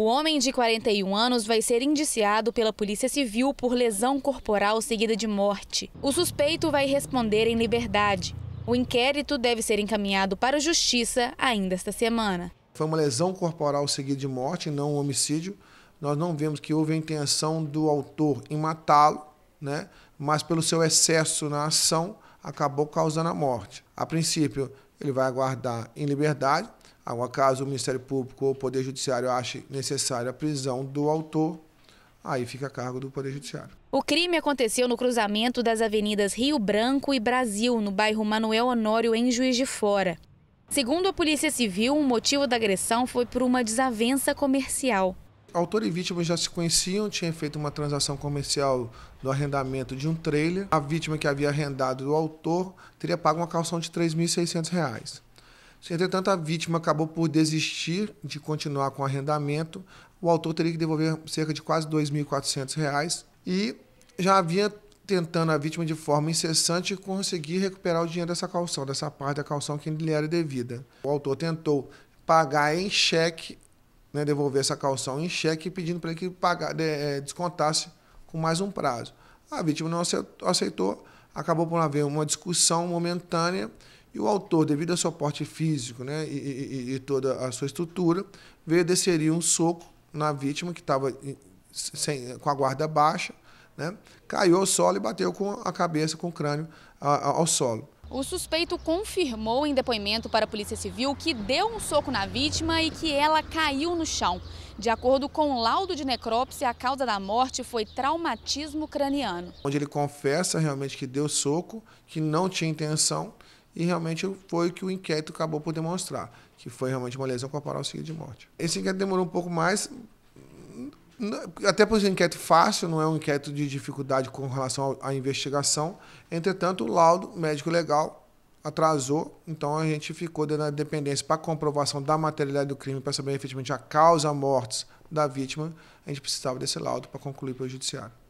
O homem de 41 anos vai ser indiciado pela Polícia Civil por lesão corporal seguida de morte. O suspeito vai responder em liberdade. O inquérito deve ser encaminhado para a Justiça ainda esta semana. Foi uma lesão corporal seguida de morte, não um homicídio. Nós não vemos que houve a intenção do autor em matá-lo, né? mas pelo seu excesso na ação, acabou causando a morte. A princípio, ele vai aguardar em liberdade, Agora, caso o Ministério Público ou o Poder Judiciário ache necessária a prisão do autor, aí fica a cargo do Poder Judiciário. O crime aconteceu no cruzamento das avenidas Rio Branco e Brasil, no bairro Manuel Honório, em Juiz de Fora. Segundo a Polícia Civil, o motivo da agressão foi por uma desavença comercial. Autor e vítima já se conheciam, tinham feito uma transação comercial do arrendamento de um trailer. A vítima que havia arrendado do autor teria pago uma calção de R$ 3.600. Entretanto, a vítima acabou por desistir de continuar com o arrendamento. O autor teria que devolver cerca de quase R$ 2.400 e já havia tentando a vítima de forma incessante conseguir recuperar o dinheiro dessa calção, dessa parte da calção que lhe era devida. O autor tentou pagar em cheque, né, devolver essa calção em cheque, pedindo para que pagar, é, descontasse com mais um prazo. A vítima não aceitou, acabou por haver uma discussão momentânea e o autor, devido ao seu porte físico né, e, e, e toda a sua estrutura, veio descerir um soco na vítima que estava com a guarda baixa, né, caiu ao solo e bateu com a cabeça, com o crânio a, a, ao solo. O suspeito confirmou em depoimento para a Polícia Civil que deu um soco na vítima e que ela caiu no chão. De acordo com o laudo de necrópsia, a causa da morte foi traumatismo craniano. Onde ele confessa realmente que deu soco, que não tinha intenção e realmente foi o que o inquérito acabou por demonstrar, que foi realmente uma lesão corporal seguida de morte. Esse inquérito demorou um pouco mais, até por ser um inquérito fácil, não é um inquérito de dificuldade com relação à investigação. Entretanto, o laudo médico legal atrasou, então a gente ficou dando a dependência para comprovação da materialidade do crime, para saber efetivamente a causa mortes da vítima, a gente precisava desse laudo para concluir para o judiciário.